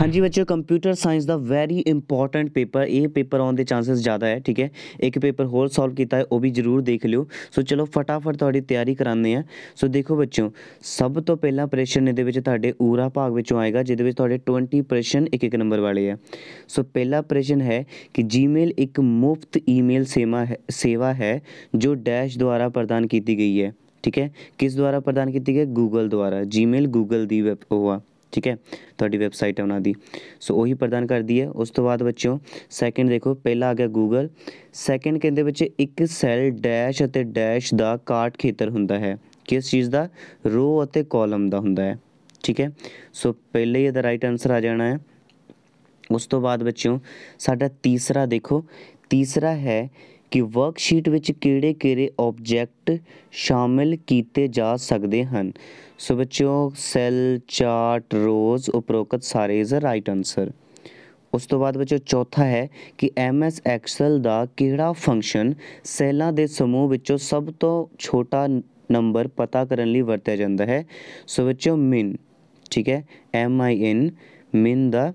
ਹਾਂਜੀ ਬੱਚਿਓ computer science ਦਾ ਵੈਰੀ ਇੰਪੋਰਟੈਂਟ ਪੇਪਰ ਇਹ ਪੇਪਰ ਆਉਣ ਦੇ ਚਾਂਸਸ ਜ਼ਿਆਦਾ ਹੈ ਠੀਕ ਹੈ ਇੱਕ ਪੇਪਰ ਹੋਰ ਸੋਲਵ ਕੀਤਾ ਹੈ ਉਹ ਵੀ ਜ਼ਰੂਰ ਦੇਖ ਲਿਓ ਸੋ ਚਲੋ ਫਟਾਫਟ ਤੁਹਾਡੀ ਤਿਆਰੀ ਕਰਾਉਂਦੇ ਆ ਸੋ ਦੇਖੋ ਬੱਚਿਓ ਸਭ ਤੋਂ ਪਹਿਲਾਂ ਪ੍ਰੈਸ਼ਨ ਇਹਦੇ ਵਿੱਚ ਤੁਹਾਡੇ ਊਰਾ ਭਾਗ ਵਿੱਚੋਂ ਆਏਗਾ ਜਿਹਦੇ ਵਿੱਚ ਤੁਹਾਡੇ 20 ਪ੍ਰੈਸ਼ਨ ਇੱਕ ਇੱਕ ਨੰਬਰ ਵਾਲੇ ਆ ਸੋ ਪਹਿਲਾ ਪ੍ਰੈਸ਼ਨ ਹੈ ਕਿ ਜੀਮੇਲ ਇੱਕ ਮੁਫਤ ਈਮੇਲ ਸੇਵਾ ਹੈ ਸੇਵਾ ਹੈ ਜੋ ਡੈਸ਼ ਦੁਆਰਾ ਪ੍ਰਦਾਨ ਕੀਤੀ ਗਈ ਹੈ ਠੀਕ ਹੈ ਕਿਸ ਦੁਆਰਾ ਪ੍ਰਦਾਨ ਕੀਤੀ ਗਈ ਹੈ ਗੂਗਲ ਦੁਆਰਾ ਜੀਮੇਲ ਗੂਗਲ ਦੀ ਵੈਬ ਹੋਆ ਠੀਕ ਹੈ ਤੁਹਾਡੀ ਵੈਬਸਾਈਟ ਹੈ ਉਹਨਾਂ ਦੀ ਸੋ ਉਹੀ ਪ੍ਰਦਾਨ ਕਰਦੀ ਹੈ ਉਸ ਤੋਂ ਬਾਅਦ ਬੱਚਿਓ ਸੈਕਿੰਡ ਦੇਖੋ ਪਹਿਲਾ ਆ ਗਿਆ ਗੂਗਲ ਸੈਕਿੰਡ ਕਹਿੰਦੇ ਵਿੱਚ ਇੱਕ ਸੈਲ ਡੈਸ਼ ਅਤੇ ਡੈਸ਼ ਦਾ ਕਾਟ ਖੇਤਰ ਹੁੰਦਾ ਹੈ ਕਿਸ ਚੀਜ਼ ਦਾ ਰੋ ਅਤੇ ਕਾਲਮ ਦਾ ਹੁੰਦਾ ਹੈ ਠੀਕ ਹੈ ਸੋ ਪਹਿਲੇ ਇਹਦਾ ਰਾਈਟ ਆਨਸਰ ਆ ਜਾਣਾ ਹੈ ਉਸ ਤੋਂ ਬਾਅਦ ਬੱਚਿਓ ਸਾਡਾ ਤੀਸਰਾ ਦੇਖੋ ਤੀਸਰਾ ਹੈ ਕਿ ਵਰਕਸ਼ੀਟ ਵਿੱਚ ਕਿਹੜੇ ਕਿਹੜੇ ਆਬਜੈਕਟ ਸ਼ਾਮਿਲ ਕੀਤੇ ਜਾ ਸਕਦੇ ਹਨ ਸੋ ਬੱਚਿਓ ਸੈੱਲ ਚਾਰਟ ਰੋਜ਼ ਉਪਰੋਕਤ ਸਾਰੇ ਇਜ਼ ਰਾਈਟ ਆਨਸਰ ਉਸ ਤੋਂ ਬਾਅਦ ਬੱਚਿਓ ਚੌਥਾ ਹੈ ਕਿ ਐਮ ਐਸ ਐਕਸਲ ਦਾ ਕਿਹੜਾ ਫੰਕਸ਼ਨ ਸੈੱਲਾਂ ਦੇ ਸਮੂਹ ਵਿੱਚੋਂ ਸਭ ਤੋਂ ਛੋਟਾ ਨੰਬਰ ਪਤਾ ਕਰਨ ਲਈ ਵਰਤਿਆ ਜਾਂਦਾ ਹੈ ਸੋ ਬੱਚਿਓ ਮਿਨ ਠੀਕ ਹੈ ਐਮ ਆਈ ਐਨ ਮਿਨ ਦਾ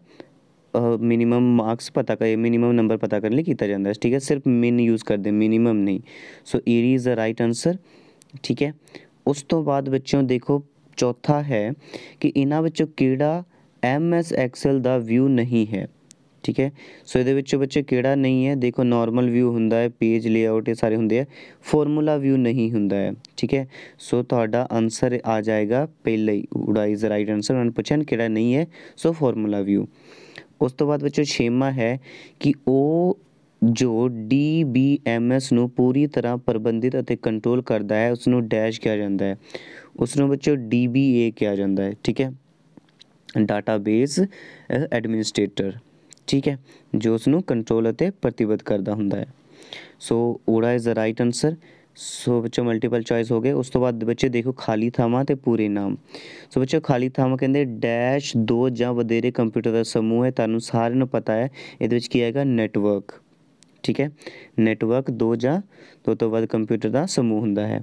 ਮਿਨਿਮਮ ਮਾਰਕਸ ਪਤਾ ਕਰੇ ਮਿਨਿਮਮ ਨੰਬਰ ਪਤਾ ਕਰਨ ਲਈ ਕੀਤਾ ਜਾਂਦਾ ਹੈ ਠੀਕ ਹੈ ਸਿਰਫ ਮਿਨ ਯੂਜ਼ ਕਰਦੇ ਮਿਨਿਮਮ ਨਹੀਂ ਸੋ ਈਰੀ ਇਜ਼ ਅ ਰਾਈਟ ਆਨਸਰ ਠੀਕ ਹੈ ਉਸ ਤੋਂ ਬਾਅਦ ਬੱਚਿਓ ਦੇਖੋ ਚੌਥਾ ਹੈ ਕਿ ਇਹਨਾਂ ਵਿੱਚੋਂ ਕਿਹੜਾ ਐਮ ਐਸ ਐਕਸਲ ਦਾ ਵਿਊ ਨਹੀਂ ਹੈ ਠੀਕ ਹੈ ਸੋ ਇਹਦੇ ਵਿੱਚੋਂ ਬੱਚੇ ਕਿਹੜਾ ਨਹੀਂ ਹੈ ਦੇਖੋ ਨਾਰਮਲ ਵਿਊ ਹੁੰਦਾ ਹੈ ਪੇਜ ਲੇਆਊਟ ਇਹ ਸਾਰੇ ਹੁੰਦੇ ਆ ਫਾਰਮੂਲਾ ਵਿਊ ਨਹੀਂ ਹੁੰਦਾ ਹੈ ਠੀਕ ਹੈ ਸੋ ਤੁਹਾਡਾ ਆਨਸਰ ਆ ਜਾਏਗਾ ਪਹਿਲੇ ਹੀ ਉਡਾ ਰਾਈਟ ਆਨਸਰ ਉਹਨਾਂ ਪੁੱਛਣ ਕਿਹੜਾ ਨਹੀਂ ਹੈ ਸੋ ਫਾਰਮੂਲਾ ਵਿਊ ਉਸ ਤੋਂ ਬਾਅਦ ਬੱਚਿਓ ਛੇਮਾ ਹੈ ਕਿ ਉਹ ਜੋ ਡੀਬੀਐਮਐਸ ਨੂੰ ਪੂਰੀ ਤਰ੍ਹਾਂ ਪ੍ਰਬੰਧਿਤ ਅਤੇ ਕੰਟਰੋਲ ਕਰਦਾ ਹੈ ਉਸ ਨੂੰ ਡੈਸ਼ ਕਿਹਾ ਜਾਂਦਾ ਹੈ ਉਸ ਨੂੰ ਬੱਚਿਓ ਡੀਬੀਏ ਕਿਹਾ ਜਾਂਦਾ ਹੈ ਠੀਕ ਹੈ ਡਾਟਾਬੇਸ ਐਡਮਿਨਿਸਟ੍ਰੇਟਰ ਠੀਕ ਹੈ ਜੋ ਉਸ ਨੂੰ ਕੰਟਰੋਲ ਅਤੇ ਪ੍ਰਤੀਬੱਧ ਕਰਦਾ ਹੁੰਦਾ ਹੈ ਸੋ ਓੜਾ is the right answer so ਬੱਚੋ ਮਲਟੀਪਲ ਚੁਆਇਸ ਹੋ ਗਏ ਉਸ ਤੋਂ ਬਾਅਦ ਬੱਚੇ ਦੇਖੋ ਖਾਲੀ ਥਾਵਾਂ ਤੇ ਪੂਰੇ ਨਾਮ ਸੋ ਬੱਚੋ ਖਾਲੀ ਥਾਵਾਂ ਕਹਿੰਦੇ ਡੈਸ਼ ਦੋ ਜਾਂ ਵਧੇਰੇ ਕੰਪਿਊਟਰ ਦਾ ਸਮੂਹ ਹੈ ਤੁਹਾਨੂੰ ਸਾਰਿਆਂ ਨੂੰ ਪਤਾ ਹੈ ਇਹਦੇ ਵਿੱਚ ਕੀ ਆਏਗਾ ਨੈਟਵਰਕ ਠੀਕ ਹੈ ਨੈਟਵਰਕ ਦੋ ਜਾਂ ਦੋ ਤੋਂ ਵੱਧ ਕੰਪਿਊਟਰ ਦਾ ਸਮੂਹ ਹੁੰਦਾ ਹੈ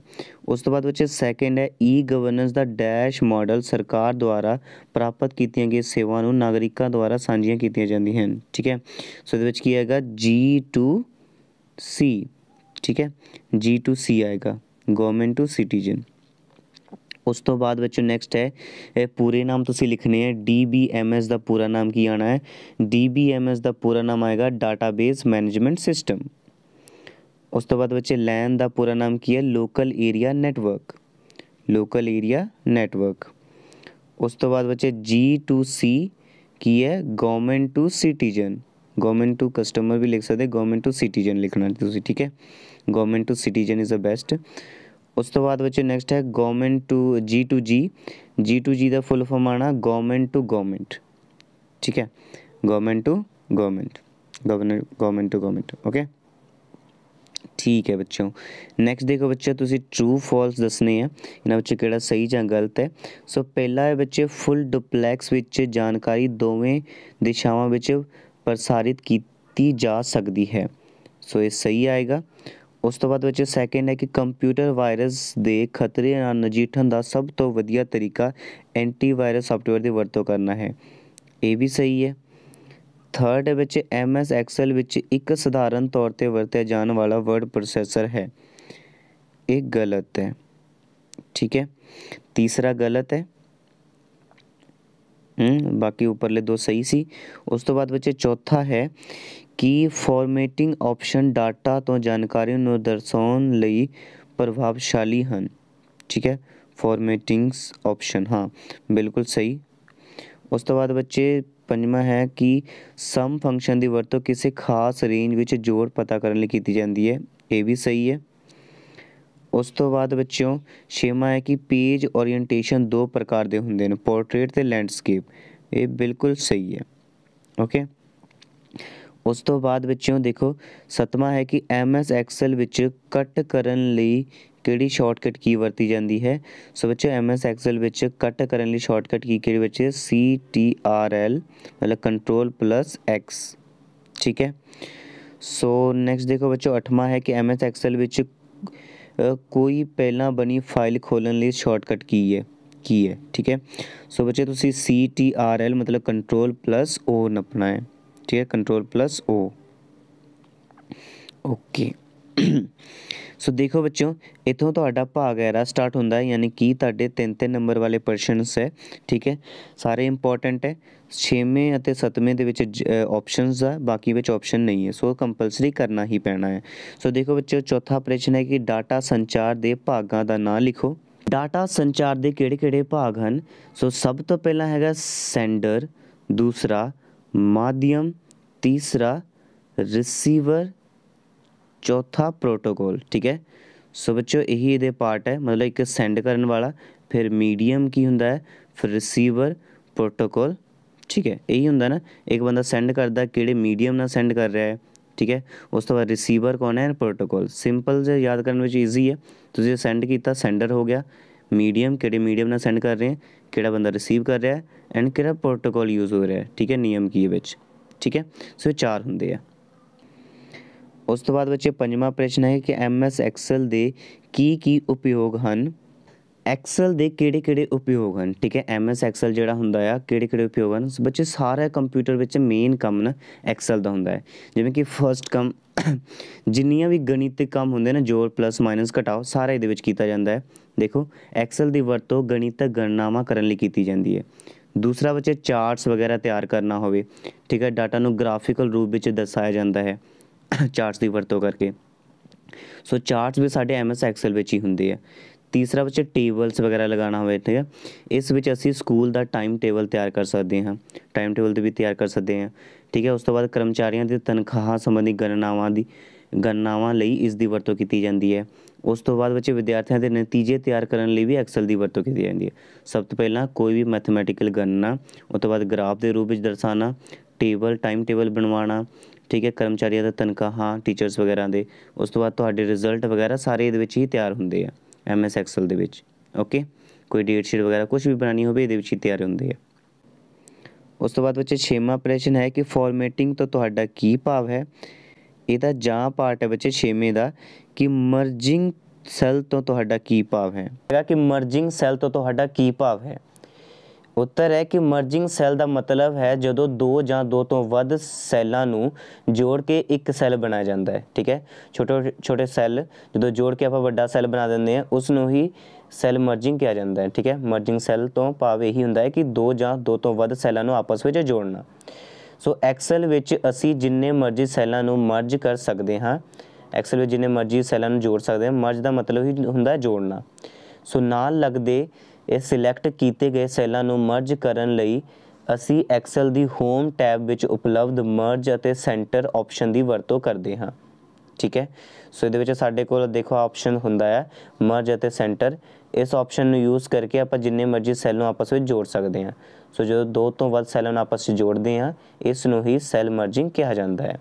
ਉਸ ਤੋਂ ਬਾਅਦ ਬੱਚੇ ਸੈਕੰਡ ਹੈ ਈ ਗਵਰਨੈਂਸ ਦਾ ਡੈਸ਼ ਮਾਡਲ ਸਰਕਾਰ ਦੁਆਰਾ ਪ੍ਰਾਪਤ ਕੀਤੀਆਂ ਗਈਆਂ ਸੇਵਾਵਾਂ ਨੂੰ ਨਾਗਰਿਕਾਂ ਦੁਆਰਾ ਸਾਂਝੀਆਂ ਕੀਤੀਆਂ ਜਾਂਦੀਆਂ ਹਨ ਠੀਕ ਹੈ ਸੋ ਇਹਦੇ ਵਿੱਚ ਕੀ ਆਏਗਾ ਜੀ 2 ਸੀ ਠੀਕ ਹੈ ਜੀ ਟੂ ਸੀ ਆਏਗਾ ਗਵਰਨਮੈਂਟ ਟੂ ਸਿਟੀਜ਼ਨ ਉਸ ਤੋਂ ਬਾਅਦ ਬੱਚੋ ਨੈਕਸਟ ਹੈ ਇਹ ਪੂਰੇ ਨਾਮ ਤੁਸੀਂ ਲਿਖਨੇ ਹੈ DBMS ਦਾ ਪੂਰਾ ਨਾਮ ਕੀ ਆਣਾ ਹੈ DBMS ਦਾ ਪੂਰਾ ਨਾਮ ਆਏਗਾ ਡਾਟਾਬੇਸ ਮੈਨੇਜਮੈਂਟ ਸਿਸਟਮ ਉਸ ਤੋਂ ਬਾਅਦ ਬੱਚੇ ਲੈਨ ਦਾ ਪੂਰਾ ਨਾਮ ਕੀ ਹੈ local area network local area network ਉਸ ਤੋਂ ਬਾਅਦ ਬੱਚੇ ਜੀ ਟੂ ਸੀ ਕੀ ਹੈ government to citizen government to customer ਵੀ ਲਿਖ ਸਕਦੇ ਗਵਰਨਮੈਂਟ ਟੂ ਸਿਟੀਜ਼ਨ ਲਿਖਣਾ ਤੁਸੀਂ ਠੀਕ ਹੈ government to citizen is a best ਉਸ ਤੋਂ ਬਾਅਦ ਬੱਚੇ ਨੈਕਸਟ ਹੈ ਗਵਰਨਮੈਂਟ ਟੂ ਜੀ ਟੂ ਜੀ ਜੀ ਟੂ ਜੀ ਦਾ ਫੁੱਲ ਫਾਰਮ ਆਣਾ ਗਵਰਨਮੈਂਟ ਟੂ ਗਵਰਨਮੈਂਟ ਠੀਕ ਹੈ government to government governor government to government okay ਠੀਕ ਹੈ ਬੱਚਿਓ ਨੈਕਸਟ ਦੇਖੋ ਬੱਚੇ ਤੁਸੀਂ ਟਰੂ ਫਾਲਸ ਦੱਸਨੇ ਆ ਇਹਨਾਂ ਵਿੱਚ ਕਿਹੜਾ ਸਹੀ ਜਾਂ ਗਲਤ ਹੈ ਸੋ ਪਹਿਲਾ ਹੈ ਬੱਚੇ ਫੁੱਲ ਡੁਪਲੈਕਸ ਵਿੱਚ ਜਾਣਕਾਰੀ ਦੋਵੇਂ ਦਿਸ਼ਾਵਾਂ ਵਿੱਚ ਪ੍ਰਸਾਰਿਤ ਕੀਤੀ ਜਾ ਸਕਦੀ ਹੈ ਸੋ ਇਹ ਸਹੀ ਆਏਗਾ ਉਸ ਤੋਂ ਬਾਅਦ ਵਿੱਚ ਸੈਕਿੰਡ ਹੈ ਕਿ ਕੰਪਿਊਟਰ ਵਾਇਰਸ ਦੇ ਖਤਰੇ ਨਾਲ ਨਜਿੱਠਣ ਦਾ ਸਭ ਤੋਂ ਵਧੀਆ ਤਰੀਕਾ ਐਂਟੀਵਾਇਰਸ ਸੌਫਟਵੇਅਰ ਦੀ ਵਰਤੋਂ ਕਰਨਾ ਹੈ ਇਹ ਵੀ ਸਹੀ ਹੈ ਥਰਡ ਵਿੱਚ ਐਮਐਸ ਐਕਸਲ ਵਿੱਚ ਇੱਕ ਸਧਾਰਨ ਤੌਰ ਤੇ ਵਰਤਿਆ ਜਾਣ ਵਾਲਾ ਵਰਡ ਪ੍ਰੋਸੈਸਰ ਹੈ ਇਹ ਗਲਤ ਹੈ ਠੀਕ ਹੈ ਤੀਸਰਾ ਗਲਤ ਹੈ ਬਾਕੀ ਉੱਪਰਲੇ ਦੋ ਸਹੀ ਸੀ ਉਸ ਤੋਂ ਬਾਅਦ ਬੱਚੇ ਚੌਥਾ ਹੈ ਕਿ ਫਾਰਮੈਟਿੰਗ ਆਪਸ਼ਨ ਡਾਟਾ ਤੋਂ ਜਾਣਕਾਰੀ ਨੂੰ ਦਰਸਾਉਣ ਲਈ ਪ੍ਰਭਾਵਸ਼ਾਲੀ ਹਨ ਠੀਕ ਹੈ ਫਾਰਮੈਟਿੰਗਸ ਆਪਸ਼ਨ ਹਾਂ ਬਿਲਕੁਲ ਸਹੀ ਉਸ ਤੋਂ ਬਾਅਦ ਬੱਚੇ ਪੰਜਵਾਂ ਹੈ ਕਿ ਸਮ ਫੰਕਸ਼ਨ ਦੀ ਵਰਤੋਂ ਕਿਸੇ ਖਾਸ ਰੇਂਜ ਵਿੱਚ ਜੋੜ ਪਤਾ ਕਰਨ ਲਈ ਕੀਤੀ ਜਾਂਦੀ ਹੈ ਇਹ ਵੀ ਸਹੀ ਹੈ ਉਸ ਤੋਂ ਬਾਅਦ ਬੱਚਿਓ ਛੇਵਾਂ ਹੈ ਕਿ ਪੇਜ ਓਰੀਐਂਟੇਸ਼ਨ ਦੋ ਪ੍ਰਕਾਰ ਦੇ ਹੁੰਦੇ ਨੇ ਪੋਰਟਰੇਟ ਤੇ ਲੈਂਡਸਕੇਪ ਇਹ ਬਿਲਕੁਲ ਸਹੀ ਹੈ ਓਕੇ ਉਸ ਤੋਂ ਬਾਅਦ ਬੱਚਿਓ ਦੇਖੋ ਸਤਵਾਂ ਹੈ ਕਿ ਐਮ ਐਸ ਐਕਸਲ ਵਿੱਚ ਕੱਟ ਕਰਨ ਲਈ ਕਿਹੜੀ ਸ਼ਾਰਟਕਟ ਕੀ ਵਰਤੀ ਜਾਂਦੀ ਹੈ ਸੋ ਬੱਚਿਓ ਐਮ ਐਸ ਐਕਸਲ ਵਿੱਚ ਕੱਟ ਕਰਨ ਲਈ ਸ਼ਾਰਟਕਟ ਕੀ ਕਿਹੜੀ ਬੱਚੇ ਸੀ ਟੀ ਆਰ ਐਲ ਮਤਲਬ ਕੰਟਰੋਲ ਪਲੱਸ ਐਕਸ ਠੀਕ ਹੈ ਸੋ ਨੈਕਸਟ ਦੇਖੋ ਬੱਚਿਓ 8ਵਾਂ ਹੈ ਕਿ ਐਮ ਐਸ ਐਕਸਲ ਵਿੱਚ कोई पहला बनी फाइल खोलने लिए शॉर्टकट की है की है ठीक है सो बच्चे तुम सी टी आर एल मतलब कंट्रोल प्लस ओ नपना है ठीक है control plus O okay so ਦੇਖੋ ਬੱਚਿਓ ਇਥੋਂ ਤੁਹਾਡਾ ਭਾਗ ਐਰਾ ਸਟਾਰਟ ਹੁੰਦਾ ਹੈ ਯਾਨੀ ਕਿ ਤੁਹਾਡੇ ਤਿੰਨ ਤਿੰਨ ਨੰਬਰ ਵਾਲੇ ਪਰਸ਼ਨਸ ਹੈ ਠੀਕ ਹੈ ਸਾਰੇ ਇੰਪੋਰਟੈਂਟ ਹੈ 6ਵੇਂ ਅਤੇ 7ਵੇਂ ਦੇ ਵਿੱਚ ਆਪਸ਼ਨਸ ਆ ਬਾਕੀ ਵਿੱਚ ਆਪਸ਼ਨ ਨਹੀਂ ਹੈ ਸੋ ਕੰਪਲਸਰੀ ਕਰਨਾ ਹੀ ਪੈਣਾ ਹੈ ਸੋ ਦੇਖੋ ਬੱਚਿਓ ਚੌਥਾ ਪ੍ਰਸ਼ਨ ਹੈ ਕਿ ਡਾਟਾ ਸੰਚਾਰ ਦੇ ਭਾਗਾਂ ਦਾ ਨਾਂ ਲਿਖੋ ਡਾਟਾ ਸੰਚਾਰ ਦੇ ਕਿਹੜੇ-ਕਿਹੜੇ ਭਾਗ ਹਨ ਸੋ ਸਭ ਤੋਂ ਪਹਿਲਾਂ ਹੈਗਾ ਸੈਂਡਰ ਦੂਸਰਾ ਮਾਧਿਅਮ ਤੀਸਰਾ ਰਿਸੀਵਰ ਚੌਥਾ ਪ੍ਰੋਟੋਕੋਲ ਠੀਕ ਹੈ ਸੋ ਬੱਚਿਓ ਇਹੀ ਇਹਦੇ ਪਾਰਟ ਹੈ ਮਤਲਬ ਇੱਕ ਸੈਂਡ ਕਰਨ ਵਾਲਾ ਫਿਰ ਮੀਡੀਅਮ ਕੀ ਹੁੰਦਾ ਹੈ ਫਿਰ ਰਿਸੀਵਰ ਪ੍ਰੋਟੋਕੋਲ ਠੀਕ ਹੈ ਇਹੀ ਹੁੰਦਾ ਨਾ ਇੱਕ ਬੰਦਾ ਸੈਂਡ ਕਰਦਾ ਕਿਹੜੇ ਮੀਡੀਅਮ ਨਾਲ ਸੈਂਡ ਕਰ ਰਿਹਾ ਹੈ ਠੀਕ ਹੈ ਉਸ ਤੋਂ ਬਾਅਦ ਰਿਸੀਵਰ ਕੌਣ ਹੈ ਪ੍ਰੋਟੋਕੋਲ ਸਿੰਪਲ ਜਿਹਾ ਯਾਦ ਕਰਨ ਵਿੱਚ ਈਜ਼ੀ ਹੈ ਤੁਸੀਂ ਸੈਂਡ ਕੀਤਾ ਸੈਂਡਰ ਹੋ ਗਿਆ ਮੀਡੀਅਮ ਕਿਹੜੇ ਮੀਡੀਅਮ ਨਾਲ ਸੈਂਡ ਕਰ ਰਹੇ ਹੈ ਕਿਹੜਾ ਬੰਦਾ ਰਿਸੀਵ ਕਰ ਰਿਹਾ ਹੈ ਐਂਡ ਕਿਹੜਾ ਪ੍ਰੋਟੋਕੋਲ ਯੂਜ਼ ਹੋ ਰਿਹਾ ਹੈ ਠੀਕ ਹੈ ਨਿਯਮ ਕੀ ਵਿੱਚ ਠੀਕ ਹੈ ਸੋ ਚਾਰ ਹੁੰਦੇ ਆ ਉਸ ਤੋਂ ਬਾਅਦ ਬੱਚੇ ਪੰਜਵਾਂ ਪ੍ਰਸ਼ਨ ਹੈ ਕਿ ਐਮਐਸ ਐਕਸਲ ਦੇ ਕੀ ਕੀ ਉਪਯੋਗ ਹਨ ਐਕਸਲ ਦੇ ਕਿਹੜੇ-ਕਿਹੜੇ ਉਪਯੋਗ ਹਨ ਠੀਕ ਹੈ ਐਮਐਸ ਐਕਸਲ ਜਿਹੜਾ ਹੁੰਦਾ ਆ ਕਿਹੜੇ-ਕਿਹੜੇ ਉਪਯੋਗ ਹਨ ਬੱਚੇ ਸਾਰਾ ਕੰਪਿਊਟਰ ਵਿੱਚ ਮੇਨ ਕੰਮ ਨਾ ਐਕਸਲ ਦਾ ਹੁੰਦਾ ਹੈ ਜਿਵੇਂ ਕਿ ਫਰਸਟ ਕੰਮ ਜਿੰਨੀਆਂ ਵੀ ਗਣਿਤਿਕ ਕੰਮ ਹੁੰਦੇ ਨੇ ਜੋੜ ਪਲੱਸ ਮਾਈਨਸ ਘਟਾਓ ਸਾਰਾ ਇਹਦੇ ਵਿੱਚ ਕੀਤਾ ਜਾਂਦਾ ਹੈ ਦੇਖੋ ਐਕਸਲ ਦੀ ਵਰਤੋਂ ਗਣਿਤਕ ਗਣਨਾਵਾਂ ਕਰਨ ਲਈ ਕੀਤੀ ਜਾਂਦੀ ਹੈ ਦੂਸਰਾ ਬੱਚੇ ਚਾਰਟਸ ਵਗੈਰਾ ਤਿਆਰ ਕਰਨਾ ਹੋਵੇ ਠੀਕ ਹੈ ਡਾਟਾ ਨੂੰ ਗ੍ਰਾਫੀਕਲ ਰੂਪ ਵਿੱਚ ਦਰਸਾਇਆ ਜਾਂਦਾ ਹੈ ਚਾਰਟਸ ਦੀ ਵਰਤੋਂ ਕਰਕੇ ਸੋ ਚਾਰਟਸ ਵੀ ਸਾਡੇ ਐਮਐਸ ਐਕਸਲ ਵਿੱਚ ਹੀ ਹੁੰਦੇ ਆ ਤੀਸਰਾ ਵਿੱਚ ਟੇਬਲਸ ਵਗੈਰਾ ਲਗਾਉਣਾ ਹੋਵੇ ਤੇ ਇਸ ਵਿੱਚ ਅਸੀਂ ਸਕੂਲ ਦਾ ਟਾਈਮ ਟੇਬਲ ਤਿਆਰ ਕਰ ਸਕਦੇ ਹਾਂ ਟਾਈਮ ਟੇਬਲ ਵੀ ਤਿਆਰ ਕਰ ਸਕਦੇ ਹਾਂ ਠੀਕ ਹੈ ਉਸ ਤੋਂ ਬਾਅਦ ਕਰਮਚਾਰੀਆਂ ਦੀ ਤਨਖਾਹਾਂ ਸੰਬੰਧੀ ਗਣਨਾਵਾਂ ਦੀ ਗਣਨਾਵਾਂ ਲਈ ਇਸ ਦੀ ਵਰਤੋਂ ਕੀਤੀ ਜਾਂਦੀ ਹੈ ਉਸ ਤੋਂ ਬਾਅਦ ਵਿੱਚ ਵਿਦਿਆਰਥੀਆਂ ਦੇ ਨਤੀਜੇ ਤਿਆਰ ਕਰਨ ਲਈ ਵੀ ਐਕਸਲ ਦੀ ਵਰਤੋਂ ਕੀਤੀ ਜਾਂਦੀ ਹੈ ਸਭ ਤੋਂ ਪਹਿਲਾਂ ਕੋਈ ਵੀ ਮੈਥਮੈਟੀਕਲ ਗਣਨਾ ਉਸ ਤੋਂ ਬਾਅਦ ਗ੍ਰਾਫ ਦੇ ਰੂਪ ਵਿੱਚ ਦਰਸਾਉਣਾ ਟੇਬਲ ਟਾਈਮ ਟੇਬਲ ਬਣਵਾਉਣਾ ਠੀਕ ਹੈ ਕਰਮਚਾਰੀਆਂ ਦਾ ਤਨਖਾਹਾਂ ਟੀਚਰਸ ਵਗੈਰਾ ਦੇ ਉਸ ਤੋਂ ਬਾਅਦ ਤੁਹਾਡੇ ਰਿਜ਼ਲਟ ਵਗੈਰਾ ਸਾਰੇ ਇਹਦੇ ਵਿੱਚ ਹੀ ਤਿਆਰ ਹੁੰਦੇ ਆ ਐਮ ਐਸ ਐਕਸਲ ਦੇ ਵਿੱਚ ਓਕੇ ਕੋਈ ਡੇਟ ਸ਼ੀਟ ਵਗੈਰਾ ਕੁਝ ਵੀ ਬਣਾਣੀ ਹੋਵੇ ਇਹਦੇ ਵਿੱਚ ਹੀ ਤਿਆਰ ਹੁੰਦੇ ਆ ਉਸ ਤੋਂ ਬਾਅਦ ਵਿੱਚ ਛੇਵਾਂ ਪ੍ਰੈਸ਼ਨ ਹੈ ਕਿ ਫਾਰਮੈਟਿੰਗ ਤੋਂ ਤੁਹਾਡਾ ਕੀ ਭਾਵ ਹੈ ਇਹਦਾ ਜਾਂ ਪਾਰਟ ਹੈ ਬੱਚੇ ਛੇਵੇਂ ਦਾ ਕਿ ਮਰਜਿੰਗ ਸੈੱਲ ਤੋਂ ਤੁਹਾਡਾ ਕੀ ਭਾਵ ਹੈ ਕਿ ਮਰਜਿੰਗ ਸੈੱਲ ਤੋਂ ਤੁਹਾਡਾ ਕੀ ਭਾਵ ਹੈ ਉੱਤਰ ਹੈ ਕਿ ਮਰਜਿੰਗ ਸੈੱਲ ਦਾ ਮਤਲਬ ਹੈ ਜਦੋਂ ਦੋ ਜਾਂ ਦੋ ਤੋਂ ਵੱਧ ਸੈੱਲਾਂ ਨੂੰ ਜੋੜ ਕੇ ਇੱਕ ਸੈੱਲ ਬਣਾਇਆ ਜਾਂਦਾ ਹੈ ਠੀਕ ਹੈ ਛੋਟੇ ਛੋਟੇ ਸੈੱਲ ਜਦੋਂ ਜੋੜ ਕੇ ਆਪਾਂ ਵੱਡਾ ਸੈੱਲ ਬਣਾ ਦਿੰਦੇ ਹਾਂ ਉਸ ਨੂੰ ਹੀ ਸੈੱਲ ਮਰਜਿੰਗ ਕਿਹਾ ਜਾਂਦਾ ਹੈ ਠੀਕ ਹੈ ਮਰਜਿੰਗ ਸੈੱਲ ਤੋਂ ਭਾਵ ਹੀ ਹੁੰਦਾ ਹੈ ਕਿ ਦੋ ਜਾਂ ਦੋ ਤੋਂ ਵੱਧ ਸੈੱਲਾਂ ਨੂੰ ਆਪਸ ਵਿੱਚ ਜੋੜਨਾ ਸੋ ਐਕਸਲ ਵਿੱਚ ਅਸੀਂ ਜਿੰਨੇ ਮਰਜ਼ੀ ਸੈੱਲਾਂ ਨੂੰ ਮਰਜ ਕਰ ਸਕਦੇ ਹਾਂ ਐਕਸਲ ਵਿੱਚ ਜਿੰਨੇ ਮਰਜ਼ੀ ਸੈੱਲਾਂ ਨੂੰ ਜੋੜ ਸਕਦੇ ਹਾਂ ਮਰਜ ਦਾ ਮਤਲਬ ਹੀ ਹੁੰਦਾ ਹੈ ਜੋੜਨਾ ਸੋ ਨਾਲ ਲੱਗਦੇ ਇਹ ਸਿਲੈਕਟ ਕੀਤੇ ਗਏ ਸੈੱਲਾਂ ਨੂੰ ਮਰਜ ਕਰਨ ਲਈ ਅਸੀਂ ਐਕਸਲ ਦੀ ਹੋਮ ਟੈਬ ਵਿੱਚ ਉਪਲਬਧ ਮਰਜ ਅਤੇ ਸੈਂਟਰ ਆਪਸ਼ਨ ਦੀ ਵਰਤੋਂ ਕਰਦੇ ਹਾਂ ਠੀਕ ਹੈ ਸੋ ਇਹਦੇ ਵਿੱਚ ਸਾਡੇ ਕੋਲ ਦੇਖੋ ਆਪਸ਼ਨ ਹੁੰਦਾ ਹੈ ਮਰਜ ਅਤੇ ਸੈਂਟਰ ਇਸ ਆਪਸ਼ਨ ਨੂੰ ਯੂਜ਼ ਕਰਕੇ ਆਪਾਂ ਜਿੰਨੇ ਮਰਜ਼ੀ ਸੈੱਲ ਨੂੰ ਆਪਸ ਵਿੱਚ ਜੋੜ ਸਕਦੇ ਹਾਂ ਸੋ ਜਦੋਂ ਦੋ ਤੋਂ ਵੱਧ ਸੈੱਲਾਂ ਨੂੰ ਆਪਸ ਵਿੱਚ ਜੋੜਦੇ ਹਾਂ ਇਸ ਨੂੰ ਹੀ ਸੈੱਲ ਮਰਜਿੰਗ ਕਿਹਾ ਜਾਂਦਾ ਹੈ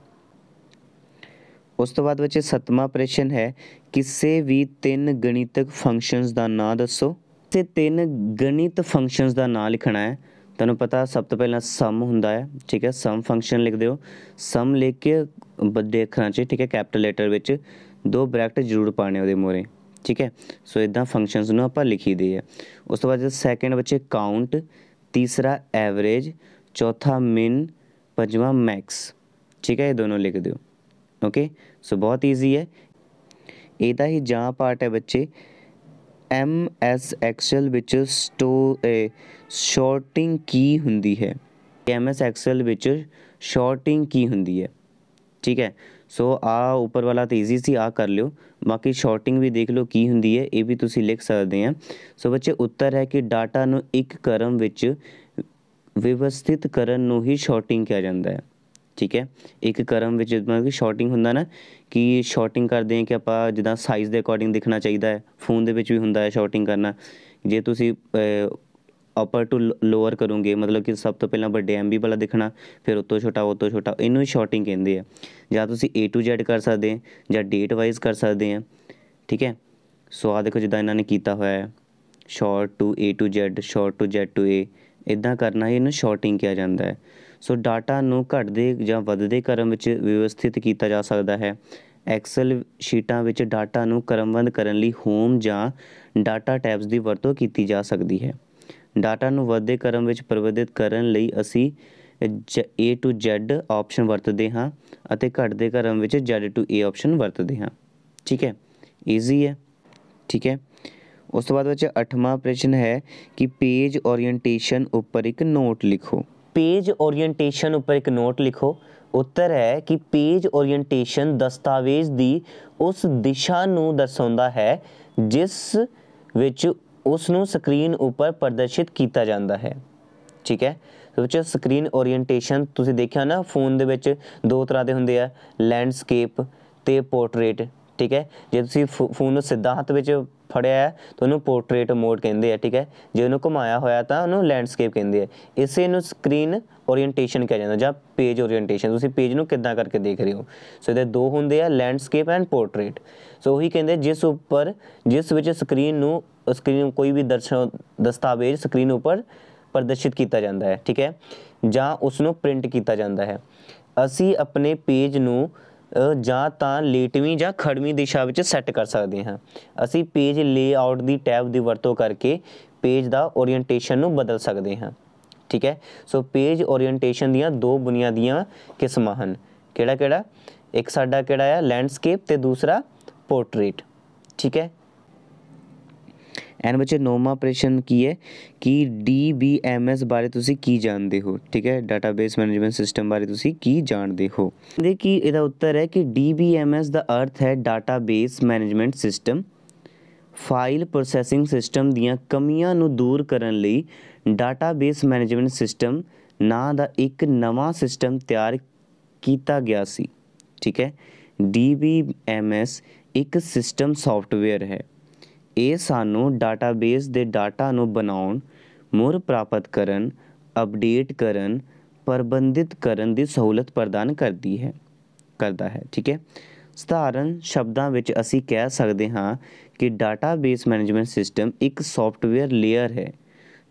ਉਸ ਤੋਂ ਬਾਅਦ ਵਿੱਚ ਸਤਵਾਂ ਪ੍ਰਸ਼ਨ ਹੈ ਕਿਸੇ ਵੀ ਤਿੰਨ ਗਣਿਤਕ ਫੰਕਸ਼ਨਸ ਦਾ ਨਾਮ ਦੱਸੋ ਤੇ ਤਿੰਨ ਗਣਿਤ ਫੰਕਸ਼ਨਸ ਦਾ ਨਾਮ ਲਿਖਣਾ ਹੈ ਤੁਹਾਨੂੰ ਪਤਾ ਸਭ ਤੋਂ ਪਹਿਲਾਂ ਸਮ ਹੁੰਦਾ ਹੈ ਠੀਕ ਹੈ ਸਮ ਫੰਕਸ਼ਨ ਲਿਖ ਦਿਓ ਸਮ ਲਿਖ ਕੇ ਅੱਖਰਾਂ 'ਚ ਠੀਕ ਹੈ ਕੈਪੀਟਲ ਲੈਟਰ ਵਿੱਚ ਦੋ ਬ੍ਰੈਕਟ ਜ਼ਰੂਰ ਪਾਣੇ ਉਹਦੇ ਮੋਰੇ ਠੀਕ ਹੈ ਸੋ ਇਦਾਂ ਫੰਕਸ਼ਨਸ ਨੂੰ ਆਪਾਂ ਲਿਖੀ ਦੇ ਆ ਉਸ ਤੋਂ ਬਾਅਦ ਸੈਕੰਡ ਬੱਚੇ ਕਾਊਂਟ ਤੀਸਰਾ ਐਵਰੇਜ ਚੌਥਾ ਮਿਨ ਪੰਜਵਾਂ ਮੈਕਸ ਠੀਕ ਹੈ ਇਹ ਦੋਨੋਂ ਲਿਖ ਦਿਓ ਓਕੇ ਸੋ ਬਹੁਤ ਈਜ਼ੀ ਹੈ ਇਹਦਾ ਹੀ ਜਾਂ ਪਾਰਟ ਹੈ ਬੱਚੇ ਐਮ ਐਸ ਐਕਸਲ ਵਿੱਚ ਸਟੋ ਸ਼ਾਰਟਿੰਗ ਕੀ ਹੁੰਦੀ ਹੈ ਐਮ ਐਸ ਐਕਸਲ ਵਿੱਚ ਸ਼ਾਰਟਿੰਗ ਕੀ ਹੁੰਦੀ ਹੈ ਠੀਕ ਹੈ ਸੋ ਆ ਉੱਪਰ ਵਾਲਾ ਤਾਂ ਈਜ਼ੀ ਸੀ ਆ ਕਰ ਲਿਓ ਬਾਕੀ ਸ਼ਾਰਟਿੰਗ ਵੀ ਦੇਖ ਲਓ ਕੀ ਹੁੰਦੀ ਹੈ ਇਹ ਵੀ ਤੁਸੀਂ ਲਿਖ ਸਕਦੇ ਆ ਸੋ ਬੱਚੇ ਉੱਤਰ ਹੈ ਕਿ ਡਾਟਾ ਨੂੰ ਇੱਕ ਕਰਮ ਵਿੱਚ ਵਿਵਸਥਿਤ ਕਰਨ ਨੂੰ ਹੀ ਸ਼ਾਰਟਿੰਗ ਕਿਹਾ ਜਾਂਦਾ ਹੈ ਠੀਕ ਹੈ ਇੱਕ ਕਰਮ ਵਿੱਚ ਜਦੋਂ ਕਿ ਸ਼ਾਰਟਿੰਗ ਹੁੰਦਾ ਨਾ ਕਿ ਸ਼ਾਰਟਿੰਗ ਕਰਦੇ ਆ ਕਿ ਆਪਾਂ ਜਿੱਦਾਂ ਸਾਈਜ਼ ਦੇ ਅਕੋਰਡਿੰਗ ਦੇਖਣਾ ਚਾਹੀਦਾ ਹੈ ਫੋਨ ਦੇ ਵਿੱਚ ਵੀ ਹੁੰਦਾ ਹੈ ਸ਼ਾਰਟਿੰਗ ਕਰਨਾ ਜੇ ਤੁਸੀਂ ਅਪਰ ਟੂ ਲੋਅਰ ਕਰੋਗੇ ਮਤਲਬ ਕਿ ਸਭ ਤੋਂ ਪਹਿਲਾਂ ਵੱਡੇ ਐਮਬੀ ਵਾਲਾ ਦੇਖਣਾ ਫਿਰ ਉਤੋਂ ਛੋਟਾ ਉਤੋਂ ਛੋਟਾ ਇਹਨੂੰ ਹੀ ਸ਼ਾਰਟਿੰਗ ਕਹਿੰਦੇ ਆ ਜਾਂ ਤੁਸੀਂ A ਟੂ Z ਕਰ ਸਕਦੇ ਆ ਜਾਂ ਡੇਟ ਵਾਈਜ਼ ਕਰ ਸਕਦੇ ਆ ਠੀਕ ਹੈ ਸੋ ਆ ਦੇਖੋ ਜਿੱਦਾਂ ਇਹਨਾਂ ਨੇ ਕੀਤਾ ਹੋਇਆ ਹੈ short to A to Z short to Z to A ਇਦਾਂ ਕਰਨਾ ਇਹਨੂੰ ਸ਼ਾਰਟਿੰਗ ਕਿਹਾ ਜਾਂਦਾ ਹੈ ਸੋ ਡਾਟਾ ਨੂੰ ਘਟਦੇ ਜਾਂ ਵਧਦੇ ਕ੍ਰਮ ਵਿੱਚ ਵਿਵਸਥਿਤ ਕੀਤਾ ਜਾ ਸਕਦਾ ਹੈ ਐਕਸਲ ਸ਼ੀਟਾਂ ਵਿੱਚ ਡਾਟਾ ਨੂੰ ਕ੍ਰਮਬੰਦ ਕਰਨ ਲਈ ਹੋਮ ਜਾਂ ਡਾਟਾ ਟੈਬਸ ਦੀ ਵਰਤੋਂ ਕੀਤੀ ਜਾ ਸਕਦੀ ਹੈ ਡਾਟਾ ਨੂੰ ਵਧਦੇ ਕ੍ਰਮ ਵਿੱਚ ਪ੍ਰਬੰਧਿਤ ਕਰਨ ਲਈ ਅਸੀਂ A to Z ਆਪਸ਼ਨ ਵਰਤਦੇ ਹਾਂ ਅਤੇ ਘਟਦੇ ਕ੍ਰਮ ਵਿੱਚ Z to A ਆਪਸ਼ਨ ਵਰਤਦੇ ਹਾਂ ਠੀਕ ਹੈ ਈਜ਼ੀ ਹੈ ਠੀਕ ਹੈ ਉਸ ਤੋਂ ਬਾਅਦ ਵਿੱਚ 8ਵਾਂ ਪ੍ਰਸ਼ਨ ਹੈ ਕਿ ਪੇਜ ਓਰੀਐਂਟੇਸ਼ਨ ਉੱਪਰ ਇੱਕ ਨੋਟ ਲਿਖੋ ਪੇਜ ਓਰੀਐਂਟੇਸ਼ਨ ਉੱਪਰ ਇੱਕ ਨੋਟ ਲਿਖੋ ਉੱਤਰ ਹੈ ਕਿ ਪੇਜ ਓਰੀਐਂਟੇਸ਼ਨ ਦਸਤਾਵੇਜ਼ ਦੀ ਉਸ ਦਿਸ਼ਾ ਨੂੰ ਦਰਸਾਉਂਦਾ ਹੈ ਜਿਸ ਵਿੱਚ ਉਸ ਨੂੰ ਸਕਰੀਨ ਉੱਪਰ ਪ੍ਰਦਰਸ਼ਿਤ ਕੀਤਾ ਜਾਂਦਾ ਹੈ ਠੀਕ ਹੈ ਸੋ ਵਿੱਚ ਸਕਰੀਨ ਓਰੀਐਂਟੇਸ਼ਨ ਤੁਸੀਂ ਦੇਖਿਆ ਨਾ ਫੋਨ ਦੇ ਵਿੱਚ ਦੋ ਤਰ੍ਹਾਂ ਦੇ ਹੁੰਦੇ ਆ ਲੈਂਡਸਕੇਪ ਤੇ ਪੋਰਟਰੇਟ ਠੀਕ ਹੈ ਜੇ ਤੁਸੀਂ ਫੋਨ ਨੂੰ ਸਿੱਧਾ ਹੱਥ ਵਿੱਚ ਫੜਿਆ ਹੈ ਤਾਂ ਉਹਨੂੰ ਪੋਰਟਰੇਟ ਮੋਡ ਕਹਿੰਦੇ ਆ ਠੀਕ ਹੈ ਜੇ ਉਹਨੂੰ ਘੁਮਾਇਆ ਹੋਇਆ ਤਾਂ ਉਹਨੂੰ ਲੈਂਡਸਕੇਪ ਕਹਿੰਦੇ ਆ ਇਸੇ ਨੂੰ ਸਕਰੀਨ ਓਰੀਐਂਟੇਸ਼ਨ ਕਿਹਾ ਜਾਂਦਾ ਜਾਂ ਪੇਜ ਓਰੀਐਂਟੇਸ਼ਨ ਤੁਸੀਂ ਪੇਜ ਨੂੰ ਕਿੱਦਾਂ ਕਰਕੇ ਦੇਖ ਰਹੇ ਹੋ ਸੋ ਇਹਦੇ ਦੋ ਹੁੰਦੇ ਆ ਲੈਂਡਸਕੇਪ ਐਂਡ ਪੋਰਟਰੇਟ ਸੋ ਉਹੀ ਕਹਿੰਦੇ ਜਿਸ ਉੱਪਰ ਜਿਸ ਵਿੱਚ ਸਕਰੀਨ ਨੂੰ ਸਕਰੀਨ ਕੋਈ ਵੀ ਦਰਸ਼ਨ ਦਸਤਾਵੇਜ਼ ਸਕਰੀਨ ਉੱਪਰ ਪ੍ਰਦਰਸ਼ਿਤ ਕੀਤਾ ਜਾਂਦਾ ਹੈ ਠੀਕ ਹੈ ਜਾਂ ਉਸ ਨੂੰ ਪ੍ਰਿੰਟ ਕੀਤਾ ਜਾਂਦਾ ਹੈ ਅਸੀਂ ਆਪਣੇ ਪੇਜ ਨੂੰ ਜਾਂ ਤਾਂ ਲੇਟਵੀਂ ਜਾਂ ਖੜਵੀਂ ਦਿਸ਼ਾ ਵਿੱਚ ਸੈੱਟ ਕਰ ਸਕਦੇ ਹਾਂ ਅਸੀਂ ਪੇਜ ਲੇਆਊਟ ਦੀ ਟੈਬ ਦੀ ਵਰਤੋਂ ਕਰਕੇ ਪੇਜ ਦਾ ਓਰੀਐਂਟੇਸ਼ਨ ਨੂੰ ਬਦਲ ਸਕਦੇ ਹਾਂ ਠੀਕ ਹੈ ਸੋ ਪੇਜ ਓਰੀਐਂਟੇਸ਼ਨ ਦੀਆਂ ਦੋ ਬੁਨਿਆਦੀਆਂ ਕਿਸਮਾਂ ਹਨ ਕਿਹੜਾ ਕਿਹੜਾ ਇੱਕ ਸਾਡਾ ਕਿਹੜਾ ਹੈ ਲੈਂਡਸਕੇਪ ਤੇ ਦੂਸਰਾ ਪੋਰਟਰੇਟ ਠੀਕ ਹੈ ਐਨ ਬੱਚੇ ਨੋਮਾ ਆਪਰੇਸ਼ਨ ਕੀ ਹੈ ਕਿ ਡੀਬੀਐਮਐਸ ਬਾਰੇ ਤੁਸੀਂ ਕੀ ਜਾਣਦੇ ਹੋ ਠੀਕ ਹੈ ਡਾਟਾਬੇਸ ਮੈਨੇਜਮੈਂਟ ਸਿਸਟਮ ਬਾਰੇ ਤੁਸੀਂ ਕੀ ਜਾਣਦੇ ਹੋ ਕਹਿੰਦੇ ਕਿ ਇਹਦਾ ਉੱਤਰ ਹੈ ਕਿ ਡੀਬੀਐਮਐਸ ਦਾ ਅਰਥ ਹੈ database management system file processing system ਦੀਆਂ ਕਮੀਆਂ ਨੂੰ ਦੂਰ ਕਰਨ ਲਈ ਡਾਟਾਬੇਸ ਮੈਨੇਜਮੈਂਟ ਸਿਸਟਮ ਨਾਂ ਦਾ ਇੱਕ ਨਵਾਂ ਸਿਸਟਮ ਤਿਆਰ ਕੀਤਾ ਗਿਆ ਸੀ ਠੀਕ ਹੈ ਡੀਬੀਐਮਐਸ ਇੱਕ ਸਿਸਟਮ ਸੌਫਟਵੇਅਰ ਹੈ ਇਹ ਸਾਨੂੰ ਡਾਟਾਬੇਸ ਦੇ ਡਾਟਾ ਨੂੰ ਬਣਾਉਣ ਮੁਰ ਪ੍ਰਾਪਤ ਕਰਨ ਅਪਡੇਟ ਕਰਨ ਪ੍ਰਬੰਧਿਤ ਕਰਨ ਦੀ ਸਹੂਲਤ ਪ੍ਰਦਾਨ ਕਰਦੀ ਹੈ ਕਰਦਾ ਹੈ ਠੀਕ ਹੈ ਸਧਾਰਨ ਸ਼ਬਦਾਂ ਵਿੱਚ ਅਸੀਂ ਕਹਿ ਸਕਦੇ ਹਾਂ ਕਿ ਡਾਟਾਬੇਸ ਮੈਨੇਜਮੈਂਟ ਸਿਸਟਮ ਇੱਕ ਸੌਫਟਵੇਅਰ ਲੇਅਰ ਹੈ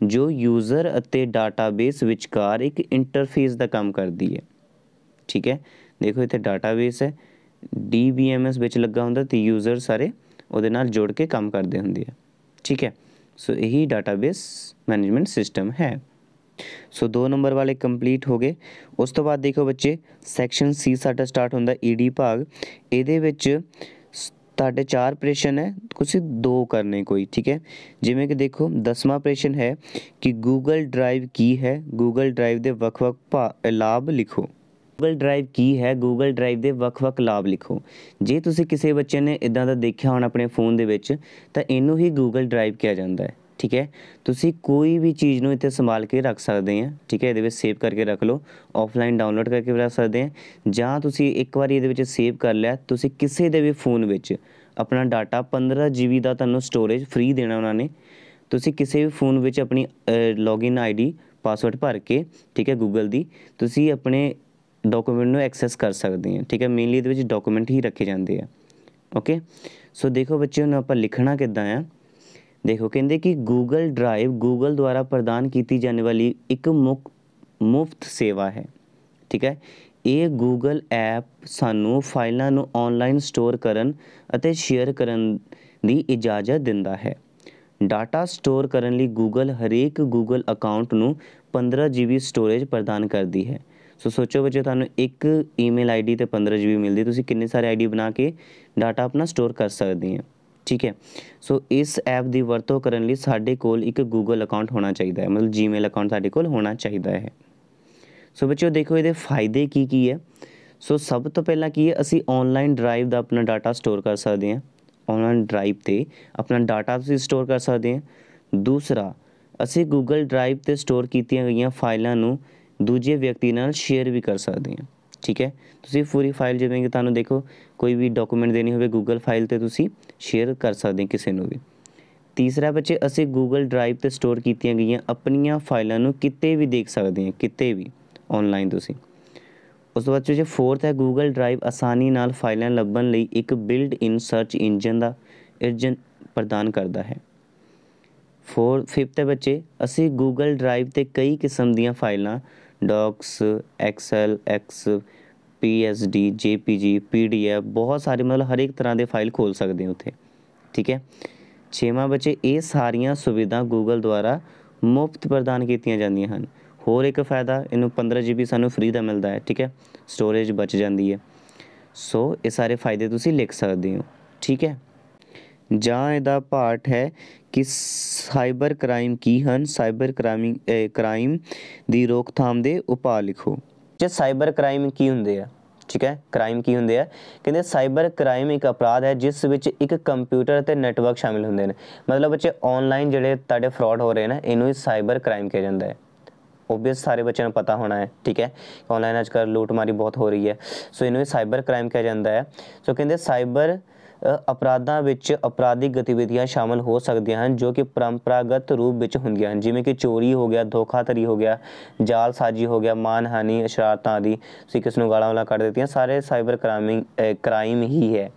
ਜੋ ਯੂਜ਼ਰ ਅਤੇ ਡਾਟਾਬੇਸ ਵਿਚਕਾਰ ਇੱਕ ਇੰਟਰਫੇਸ ਦਾ ਕੰਮ ਕਰਦੀ ਹੈ ਠੀਕ ਹੈ ਦੇਖੋ ਇੱਥੇ ਡਾਟਾਬੇਸ ਹੈ ਡੀਬੀਐਮਐਸ ਵਿੱਚ ਲੱਗਾ ਹੁੰਦਾ ਤੇ ਯੂਜ਼ਰ ਸਾਰੇ ਉਹਦੇ ਨਾਲ ਜੋੜ ਕੇ ਕੰਮ ਕਰਦੇ ਹੁੰਦੀ ਹੈ ਠੀਕ ਹੈ ਸੋ ਇਹੀ ਡਾਟਾਬੇਸ ਮੈਨੇਜਮੈਂਟ ਸਿਸਟਮ ਹੈ ਸੋ 2 ਨੰਬਰ ਵਾਲੇ ਕੰਪਲੀਟ ਹੋ ਗਏ ਉਸ ਤੋਂ ਬਾਅਦ ਦੇਖੋ ਬੱਚੇ ਸੈਕਸ਼ਨ ਸੀ ਸਾਡਾ ਸਟਾਰਟ ਹੁੰਦਾ ਈਡੀ ਭਾਗ ਇਹਦੇ ਵਿੱਚ ਤੁਹਾਡੇ ਚਾਰ ਪ੍ਰਸ਼ਨ ਹੈ ਤੁਸੀਂ ਦੋ ਕਰਨੇ ਕੋਈ ਠੀਕ ਹੈ ਜਿਵੇਂ ਕਿ ਦੇਖੋ ਦਸਵਾਂ ਪ੍ਰਸ਼ਨ ਹੈ ਕਿ Google ਡਰਾਈਵ ਕੀ ਹੈ Google ਡਰਾਈਵ ਦੇ ਵੱਖ-ਵੱਖ ਲਾਭ ਲਿਖੋ ਗੂਗਲ ਡਰਾਈਵ ਕੀ ਹੈ ਗੂਗਲ ਡਰਾਈਵ ਦੇ ਵੱਖ-ਵੱਖ ਲਾਭ ਲਿਖੋ ਜੇ ਤੁਸੀਂ ਕਿਸੇ ਬੱਚੇ ਨੇ ਇਦਾਂ ਦਾ ਦੇਖਿਆ ਹੋਣਾ ਆਪਣੇ ਫੋਨ ਦੇ ਵਿੱਚ ਤਾਂ ਇਹਨੂੰ ਹੀ ਗੂਗਲ ਡਰਾਈਵ ਕਿਹਾ ਜਾਂਦਾ ਹੈ ਠੀਕ ਹੈ ਤੁਸੀਂ ਕੋਈ ਵੀ ਚੀਜ਼ ਨੂੰ ਇੱਥੇ ਸੰਭਾਲ ਕੇ ਰੱਖ ਸਕਦੇ ਆ ਠੀਕ ਹੈ ਇਹਦੇ ਵਿੱਚ ਸੇਵ ਕਰਕੇ ਰੱਖ ਲਓ ਆਫਲਾਈਨ ਡਾਊਨਲੋਡ ਕਰਕੇ ਵੀ ਰੱਖ ਸਕਦੇ ਆ ਜਾਂ ਤੁਸੀਂ ਇੱਕ ਵਾਰੀ ਇਹਦੇ ਵਿੱਚ ਸੇਵ ਕਰ ਲਿਆ ਤੁਸੀਂ ਕਿਸੇ ਦੇ ਵੀ ਫੋਨ ਵਿੱਚ ਆਪਣਾ ਡਾਟਾ 15 GB ਦਾ ਤੁਹਾਨੂੰ ਸਟੋਰੇਜ ਫ੍ਰੀ ਦੇਣਾ ਉਹਨਾਂ ਨੇ ਤੁਸੀਂ ਕਿਸੇ ਵੀ ਫੋਨ ਵਿੱਚ ਆਪਣੀ ਲੌਗਇਨ ਆਈਡੀ ਪਾਸਵਰਡ ਭਰ ਕੇ ਠੀਕ ਹੈ ਗੂਗਲ ਦੀ ਤੁਸੀਂ ਆਪਣੇ ਡਾਕੂਮੈਂਟ ਨੂੰ ਐਕਸੈਸ ਕਰ ਸਕਦੇ ਹਾਂ ਠੀਕ ਹੈ ਮੇਨਲੀ ਇਹਦੇ ਵਿੱਚ ਡਾਕੂਮੈਂਟ ਹੀ ਰੱਖੇ ਜਾਂਦੇ ਆ ਓਕੇ ਸੋ ਦੇਖੋ ਬੱਚਿਓ ਨੂੰ ਆਪਾਂ ਲਿਖਣਾ ਕਿੱਦਾਂ ਆ ਦੇਖੋ ਕਹਿੰਦੇ ਕਿ Google ਡਰਾਈਵ Google ਦੁਆਰਾ ਪ੍ਰਦਾਨ ਕੀਤੀ ਜਾਣ ਵਾਲੀ ਇੱਕ ਮੁਕ ਮੁਫਤ ਸੇਵਾ ਹੈ ਠੀਕ ਹੈ ਇਹ Google ਐਪ ਸਾਨੂੰ ਫਾਈਲਾਂ ਨੂੰ ਆਨਲਾਈਨ ਸਟੋਰ ਕਰਨ ਅਤੇ ਸ਼ੇਅਰ ਕਰਨ ਦੀ ਇਜਾਜ਼ਤ ਦਿੰਦਾ ਹੈ ਡਾਟਾ ਸਟੋਰ ਕਰਨ ਲਈ Google ਹਰੇਕ Google ਅਕਾਊਂਟ ਨੂੰ 15 GB ਸਟੋਰੇਜ ਪ੍ਰਦਾਨ ਕਰਦੀ ਹੈ ਸੋ ਸੋਚੋ ਬੱਚੇ ਤੁਹਾਨੂੰ ਇੱਕ ਈਮੇਲ ਆਈਡੀ ਤੇ 15 ਜੀਬੀ ਮਿਲਦੀ ਤੁਸੀਂ ਕਿੰਨੇ ਸਾਰੇ ਆਈਡੀ ਬਣਾ ਕੇ ਡਾਟਾ ਆਪਣਾ ਸਟੋਰ ਕਰ ਸਕਦੇ ਹੋ ਠੀਕ ਹੈ ਸੋ ਇਸ ਐਪ ਦੀ ਵਰਤੋਂ ਕਰਨ ਲਈ ਸਾਡੇ ਕੋਲ ਇੱਕ Google ਅਕਾਊਂਟ ਹੋਣਾ ਚਾਹੀਦਾ ਹੈ ਮਤਲਬ Gmail ਅਕਾਊਂਟ ਸਾਡੇ ਕੋਲ ਹੋਣਾ ਚਾਹੀਦਾ ਹੈ ਸੋ ਬੱਚਿਓ ਦੇਖੋ ਇਹਦੇ ਫਾਇਦੇ ਕੀ ਕੀ ਹੈ ਸੋ ਸਭ ਤੋਂ ਪਹਿਲਾਂ ਕੀ ਹੈ ਅਸੀਂ ਆਨਲਾਈਨ ਡਰਾਈਵ ਦਾ ਆਪਣਾ ਡਾਟਾ ਸਟੋਰ ਕਰ ਸਕਦੇ ਹਾਂ ਆਨਲਾਈਨ ਡਰਾਈਵ ਤੇ ਆਪਣਾ ਡਾਟਾ ਤੁਸੀਂ ਸਟੋਰ ਕਰ ਸਕਦੇ ਹਾਂ ਦੂਸਰਾ ਅਸੀਂ Google ਡਰਾਈਵ ਤੇ ਸਟੋਰ ਕੀਤੀਆਂ ਗਈਆਂ ਫਾਈਲਾਂ ਨੂੰ ਦੂਜੇ ਵਿਅਕਤੀ ਨਾਲ ਸ਼ੇਅਰ ਵੀ ਕਰ ਸਕਦੇ ਹਾਂ ਠੀਕ ਹੈ ਤੁਸੀਂ ਪੂਰੀ ਫਾਈਲ ਜਿਵੇਂ ਕਿ ਤੁਹਾਨੂੰ ਦੇਖੋ ਕੋਈ ਵੀ ਡਾਕੂਮੈਂਟ ਦੇਣੀ ਹੋਵੇ ਗੂਗਲ ਫਾਈਲ ਤੇ ਤੁਸੀਂ ਸ਼ੇਅਰ ਕਰ ਸਕਦੇ ਕਿਸੇ ਨੂੰ ਵੀ ਤੀਸਰਾ ਬੱਚੇ ਅਸੀਂ ਗੂਗਲ ਡਰਾਈਵ ਤੇ ਸਟੋਰ ਕੀਤੀਆਂ ਗਈਆਂ ਆਪਣੀਆਂ ਫਾਈਲਾਂ ਨੂੰ ਕਿਤੇ ਵੀ ਦੇਖ ਸਕਦੇ ਹਾਂ ਕਿਤੇ ਵੀ ਆਨਲਾਈਨ ਤੁਸੀਂ ਉਸ ਤੋਂ ਬਾਅਦ ਜੇ ਫੋਰਥ ਹੈ ਗੂਗਲ ਡਰਾਈਵ ਆਸਾਨੀ ਨਾਲ ਫਾਈਲਾਂ ਲੱਭਣ ਲਈ ਇੱਕ ਬਿਲਡ ਇਨ ਸਰਚ ਇੰਜਨ ਦਾ ਇੰਜਨ ਪ੍ਰਦਾਨ ਕਰਦਾ ਹੈ ਫੋਰ ਫਿਫਥ ਹੈ ਬੱਚੇ ਅਸੀਂ ਗੂਗਲ ਡਰਾਈਵ ਤੇ ਕਈ ਕਿਸਮ ਦੀਆਂ ਫਾਈਲਾਂ docs Excel X PSD JPG PDF ਬਹੁਤ ਸਾਰੇ ਮਤਲਬ ਹਰ ਇੱਕ ਤਰ੍ਹਾਂ ਦੇ ਫਾਈਲ ਖੋਲ ਸਕਦੇ ਹੋ ਉੱਥੇ ਠੀਕ ਹੈ ਛੇਵਾਂ ਬੱਚੇ ਇਹ ਸਾਰੀਆਂ ਸੁਵਿਧਾ Google ਦੁਆਰਾ ਮੁਫਤ ਪ੍ਰਦਾਨ ਕੀਤੀਆਂ ਜਾਂਦੀਆਂ ਹਨ ਹੋਰ ਇੱਕ ਫਾਇਦਾ ਇਹਨੂੰ 15 GB ਸਾਨੂੰ ਫ੍ਰੀ ਦਾ ਮਿਲਦਾ ਹੈ ਠੀਕ ਹੈ ਸਟੋਰੇਜ ਬਚ ਜਾਂਦੀ ਹੈ ਸੋ ਇਹ ਸਾਰੇ ਫਾਇਦੇ ਤੁਸੀਂ ਲਿਖ ਸਕਦੇ ਹੋ ਠੀਕ ਹੈ ਜਾਂ ਇਹਦਾ ਪਾਠ ਹੈ ਕਿ ਸਾਈਬਰ ਕ੍ਰਾਈਮ ਕੀ ਹਨ ਸਾਈਬਰ ਕ੍ਰਾਈਮ ਕ੍ਰਾਈਮ ਦੀ ਰੋਕਥਾਮ ਦੇ ਉਪਾਅ ਲਿਖੋ ਜੇ ਸਾਈਬਰ ਕ੍ਰਾਈਮ ਕੀ ਹੁੰਦੇ ਆ ਠੀਕ ਹੈ ਕ੍ਰਾਈਮ ਕੀ ਹੁੰਦੇ ਆ ਕਹਿੰਦੇ ਸਾਈਬਰ ਕ੍ਰਾਈਮ ਇੱਕ ਅਪਰਾਧ ਹੈ ਜਿਸ ਵਿੱਚ ਇੱਕ ਕੰਪਿਊਟਰ ਤੇ ਨੈਟਵਰਕ ਸ਼ਾਮਿਲ ਹੁੰਦੇ ਨੇ ਮਤਲਬ ਬੱਚੇ ਆਨਲਾਈਨ ਜਿਹੜੇ ਤੁਹਾਡੇ ਫਰਾਡ ਹੋ ਰਹੇ ਨੇ ਇਹਨੂੰ ਹੀ ਸਾਈਬਰ ਕ੍ਰਾਈਮ ਕਿਹਾ ਜਾਂਦਾ ਹੈ ਓਬਵੀਅਸ ਸਾਰੇ ਬੱਚਿਆਂ ਨੂੰ ਪਤਾ ਹੋਣਾ ਹੈ ਠੀਕ ਹੈ ਆਨਲਾਈਨ ਅੱਜ ਕੱਲ ਲੂਟਮਾਰੀ ਬਹੁਤ ਹੋ ਰਹੀ ਹੈ ਸੋ ਇਹਨੂੰ ਸਾਈਬਰ ਕ੍ਰਾਈਮ ਕਿਹਾ ਜਾਂਦਾ ਹੈ ਸੋ ਕਹਿੰਦੇ ਸਾਈਬਰ ਅਪਰਾਧਾਂ ਵਿੱਚ ਅਪਰਾਧਿਕ ਗਤੀਵਿਧੀਆਂ ਸ਼ਾਮਲ ਹੋ ਸਕਦੀਆਂ ਹਨ ਜੋ ਕਿ ਪਰੰਪਰਾਗਤ ਰੂਪ ਵਿੱਚ ਹੁੰਦੀਆਂ ਹਨ ਜਿਵੇਂ ਕਿ ਚੋਰੀ ਹੋ ਗਿਆ ਧੋਖਾਧੜੀ ਹੋ ਗਿਆ ਜਾਲਸਾਜ਼ੀ ਹੋ ਗਿਆ ਮਾਨਹਾਨੀ ਅਸ਼ਰਾਰਤਾਂ ਆਦਿ ਤੁਸੀਂ ਕਿਸ ਨੂੰ ਗਾਲਾਂ ਵਾਲਾ ਕੱਢ ਦਿੱਤੀਆਂ ਸਾਰੇ ਸਾਈਬਰ ਕ੍ਰਾਈਮਿੰਗ ਕ੍ਰਾਈਮ ਹੀ ਹੈ